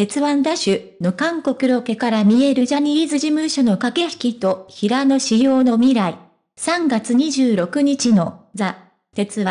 鉄腕ダッシュの韓国ロケから見えるジャニーズ事務所の駆け引きと平野仕様の未来。3月26日のザ・鉄腕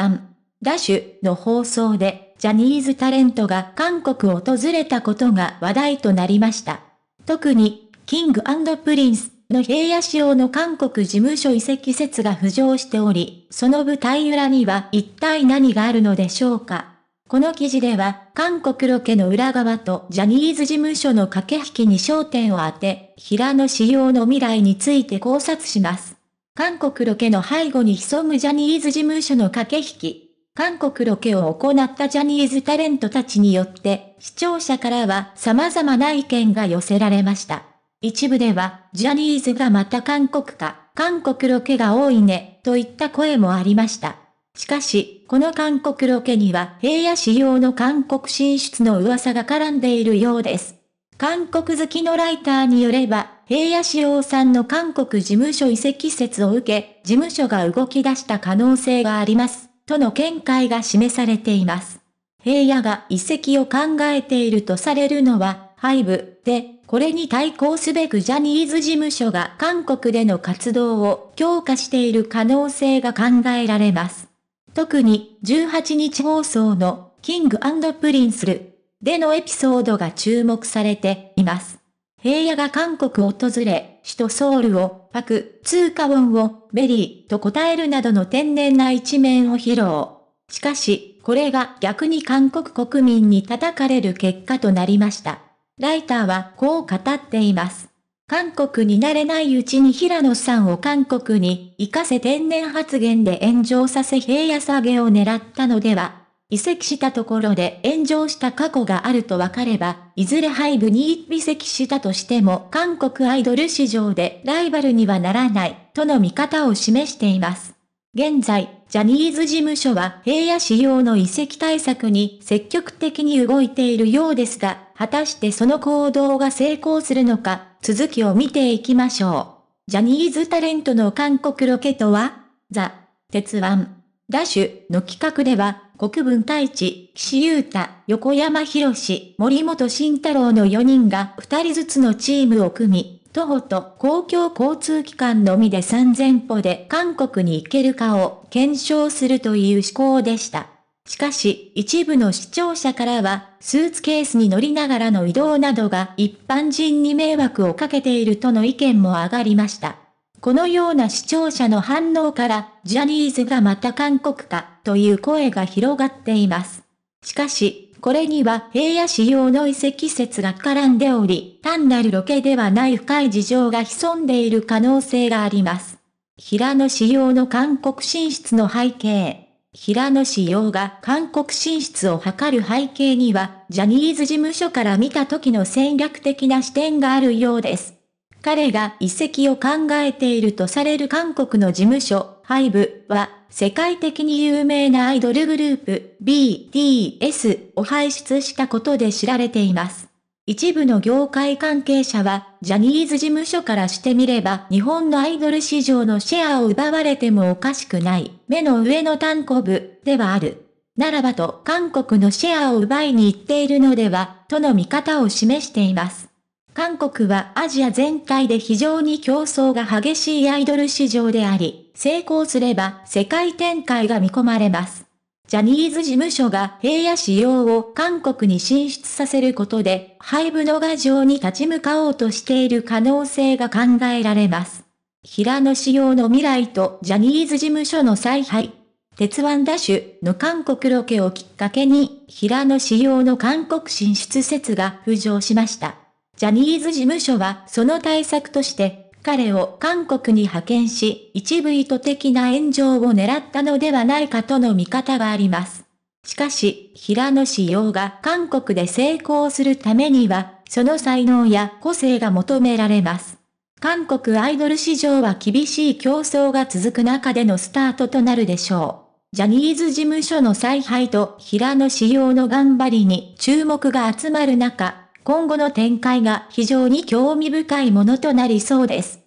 ダッシュの放送でジャニーズタレントが韓国を訪れたことが話題となりました。特に、キングプリンスの平野仕様の韓国事務所移籍説が浮上しており、その舞台裏には一体何があるのでしょうか。この記事では、韓国ロケの裏側とジャニーズ事務所の駆け引きに焦点を当て、平野仕様の未来について考察します。韓国ロケの背後に潜むジャニーズ事務所の駆け引き。韓国ロケを行ったジャニーズタレントたちによって、視聴者からは様々な意見が寄せられました。一部では、ジャニーズがまた韓国か、韓国ロケが多いね、といった声もありました。しかし、この韓国ロケには平野仕様の韓国進出の噂が絡んでいるようです。韓国好きのライターによれば、平野市用さんの韓国事務所移籍説を受け、事務所が動き出した可能性があります、との見解が示されています。平野が移籍を考えているとされるのは、ハイブで、これに対抗すべくジャニーズ事務所が韓国での活動を強化している可能性が考えられます。特に18日放送のキングプリンスルでのエピソードが注目されています。平野が韓国を訪れ、首都ソウルをパク、通貨ウォンをベリーと答えるなどの天然な一面を披露。しかし、これが逆に韓国国民に叩かれる結果となりました。ライターはこう語っています。韓国に慣れないうちに平野さんを韓国に行かせ天然発言で炎上させ平野下げを狙ったのでは、移籍したところで炎上した過去があると分かれば、いずれハイブに移籍したとしても韓国アイドル市場でライバルにはならない、との見方を示しています。現在、ジャニーズ事務所は平野仕様の移籍対策に積極的に動いているようですが、果たしてその行動が成功するのか、続きを見ていきましょう。ジャニーズタレントの韓国ロケとは、ザ・鉄腕、ダッシュの企画では、国分太一、岸優太、横山博士、森本慎太郎の4人が2人ずつのチームを組み、徒歩と公共交通機関のみで3000歩で韓国に行けるかを検証するという思考でした。しかし、一部の視聴者からは、スーツケースに乗りながらの移動などが一般人に迷惑をかけているとの意見も上がりました。このような視聴者の反応から、ジャニーズがまた韓国か、という声が広がっています。しかし、これには平野市用の遺跡説が絡んでおり、単なるロケではない深い事情が潜んでいる可能性があります。平野市用の韓国進出の背景。平野紫耀が韓国進出を図る背景には、ジャニーズ事務所から見た時の戦略的な視点があるようです。彼が移籍を考えているとされる韓国の事務所、ハイブは、世界的に有名なアイドルグループ、BTS を輩出したことで知られています。一部の業界関係者は、ジャニーズ事務所からしてみれば、日本のアイドル市場のシェアを奪われてもおかしくない、目の上の単行部、ではある。ならばと韓国のシェアを奪いに行っているのでは、との見方を示しています。韓国はアジア全体で非常に競争が激しいアイドル市場であり、成功すれば世界展開が見込まれます。ジャニーズ事務所が平野仕様を韓国に進出させることで、廃部の牙城に立ち向かおうとしている可能性が考えられます。平野仕様の未来とジャニーズ事務所の再配。鉄腕ダッシュの韓国ロケをきっかけに、平野仕様の韓国進出説が浮上しました。ジャニーズ事務所はその対策として、彼を韓国に派遣し、一部意図的な炎上を狙ったのではないかとの見方があります。しかし、平野志陽が韓国で成功するためには、その才能や個性が求められます。韓国アイドル市場は厳しい競争が続く中でのスタートとなるでしょう。ジャニーズ事務所の采配と平野志陽の頑張りに注目が集まる中、今後の展開が非常に興味深いものとなりそうです。